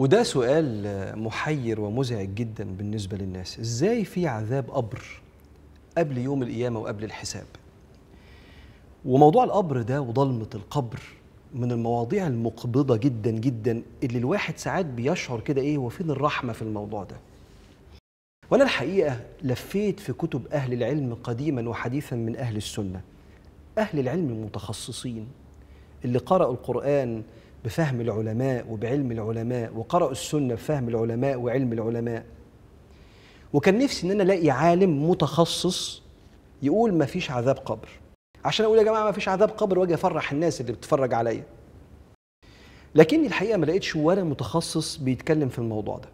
وده سؤال محير ومزعج جدا بالنسبه للناس ازاي في عذاب قبر قبل يوم القيامه وقبل الحساب وموضوع القبر ده وضلمه القبر من المواضيع المقبضه جدا جدا اللي الواحد ساعات بيشعر كده ايه وفين الرحمه في الموضوع ده وانا الحقيقه لفيت في كتب اهل العلم قديما وحديثا من اهل السنه اهل العلم المتخصصين اللي قرأوا القرآن بفهم العلماء وبعلم العلماء وقرأوا السنة بفهم العلماء وعلم العلماء وكان نفسي ان انا الاقي عالم متخصص يقول ما فيش عذاب قبر عشان اقول يا جماعه ما فيش عذاب قبر واجي افرح الناس اللي بتتفرج عليا لكني الحقيقه ما لقيتش ولا متخصص بيتكلم في الموضوع ده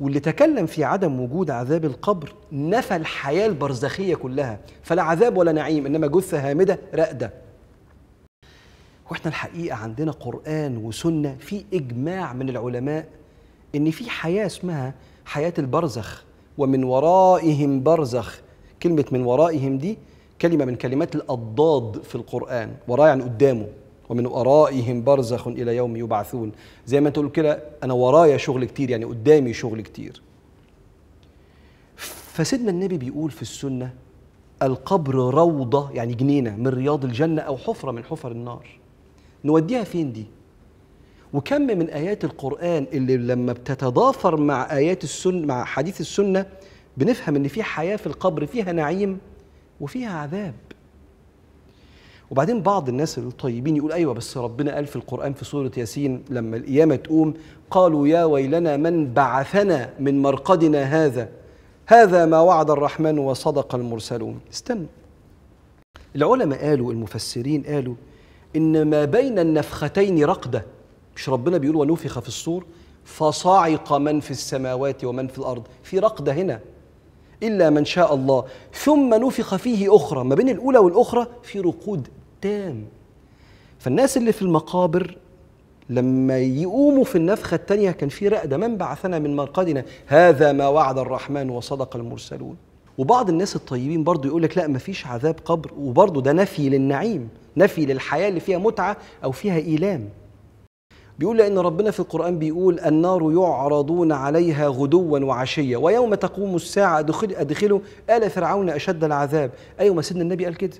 واللي تكلم في عدم وجود عذاب القبر نفى الحياه البرزخيه كلها فلا عذاب ولا نعيم انما جثه هامده راقده واحنا الحقيقه عندنا قران وسنه في اجماع من العلماء ان في حياه اسمها حياه البرزخ ومن ورائهم برزخ كلمه من ورائهم دي كلمه من كلمات الاضداد في القران وراء يعني قدامه ومن ورائهم برزخ الى يوم يبعثون زي ما تقول كده انا ورايا شغل كتير يعني قدامي شغل كتير فسيدنا النبي بيقول في السنه القبر روضه يعني جنينه من رياض الجنه او حفره من حفر النار نوديها فين دي وكم من ايات القران اللي لما بتتضافر مع ايات السنه مع حديث السنه بنفهم ان في حياه في القبر فيها نعيم وفيها عذاب وبعدين بعض الناس الطيبين يقول ايوه بس ربنا قال في القران في سوره ياسين لما القيامه تقوم قالوا يا ويلنا من بعثنا من مرقدنا هذا هذا ما وعد الرحمن وصدق المرسلون استنى العلماء قالوا المفسرين قالوا إن ما بين النفختين رقدة مش ربنا بيقول ونفخ في الصور فصعق من في السماوات ومن في الأرض في رقدة هنا إلا من شاء الله ثم نفخ فيه أخرى ما بين الأولى والأخرى في رقود تام فالناس اللي في المقابر لما يقوموا في النفخة الثانية كان في رقدة من بعثنا من مرقدنا هذا ما وعد الرحمن وصدق المرسلون وبعض الناس الطيبين برضو يقول لك لا مفيش عذاب قبر وبرضو ده نفي للنعيم نفي للحياة اللي فيها متعة أو فيها إيلام بيقول لأن ربنا في القرآن بيقول النار يعرضون عليها غدوا وعشية ويوم تقوم الساعة أدخل أدخلوا آل فرعون أشد العذاب أيوة ما سيدنا النبي قال كده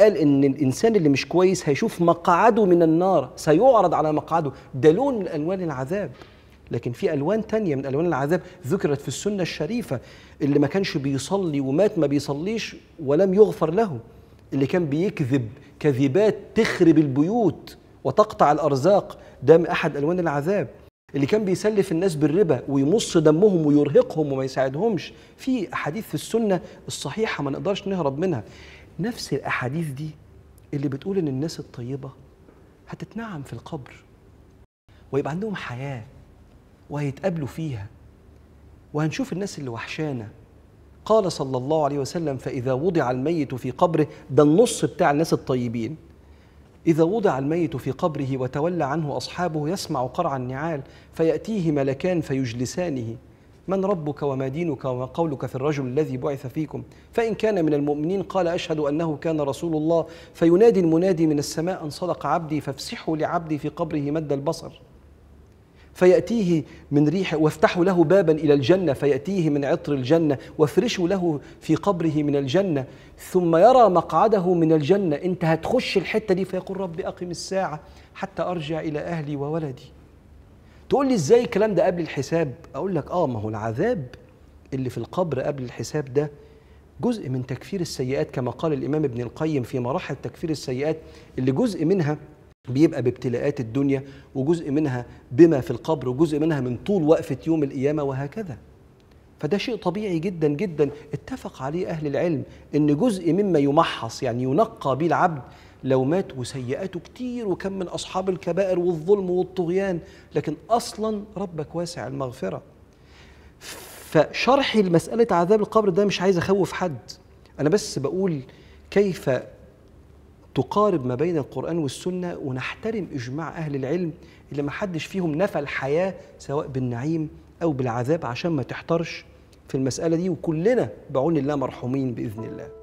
قال ان الانسان اللي مش كويس هيشوف مقعده من النار سيعرض على مقعده ده لون من الوان العذاب لكن في الوان تانية من الوان العذاب ذكرت في السنه الشريفه اللي ما كانش بيصلي ومات ما بيصليش ولم يغفر له اللي كان بيكذب كذبات تخرب البيوت وتقطع الارزاق ده احد الوان العذاب اللي كان بيسلف الناس بالربا ويمص دمهم ويرهقهم وما يساعدهمش في احاديث في السنه الصحيحه ما نقدرش نهرب منها نفس الاحاديث دي اللي بتقول ان الناس الطيبه هتتنعم في القبر ويبقى عندهم حياه وهيتقابلوا فيها وهنشوف الناس اللي وحشانا قال صلى الله عليه وسلم فإذا وضع الميت في قبره ده النص بتاع الناس الطيبين إذا وضع الميت في قبره وتولى عنه أصحابه يسمع قرع النعال فيأتيه ملكان فيجلسانه من ربك وما دينك وما قولك في الرجل الذي بعث فيكم فإن كان من المؤمنين قال أشهد أنه كان رسول الله فينادي المنادي من السماء أن صدق عبدي فافسحوا لعبدي في قبره مد البصر فيأتيه من ريح وافتحوا له بابا إلى الجنة فيأتيه من عطر الجنة وافرشوا له في قبره من الجنة ثم يرى مقعده من الجنة أنت هتخش الحتة دي فيقول رب أقم الساعة حتى أرجع إلى أهلي وولدي تقول لي إزاي الكلام ده قبل الحساب أقول لك آه ما هو العذاب اللي في القبر قبل الحساب ده جزء من تكفير السيئات كما قال الإمام ابن القيم في مراحل تكفير السيئات اللي جزء منها بيبقى بابتلاءات الدنيا وجزء منها بما في القبر وجزء منها من طول وقفة يوم القيامة وهكذا فده شيء طبيعي جدا جدا اتفق عليه أهل العلم إن جزء مما يمحص يعني ينقى به العبد لو مات وسيئاته كتير وكم من أصحاب الكبائر والظلم والطغيان لكن أصلا ربك واسع المغفرة فشرحي لمسألة عذاب القبر ده مش عايز أخوف حد أنا بس بقول كيف تقارب ما بين القرآن والسنة ونحترم إجماع أهل العلم اللي ما حدش فيهم نفى الحياة سواء بالنعيم أو بالعذاب عشان ما تحترش في المسألة دي وكلنا بعون الله مرحومين بإذن الله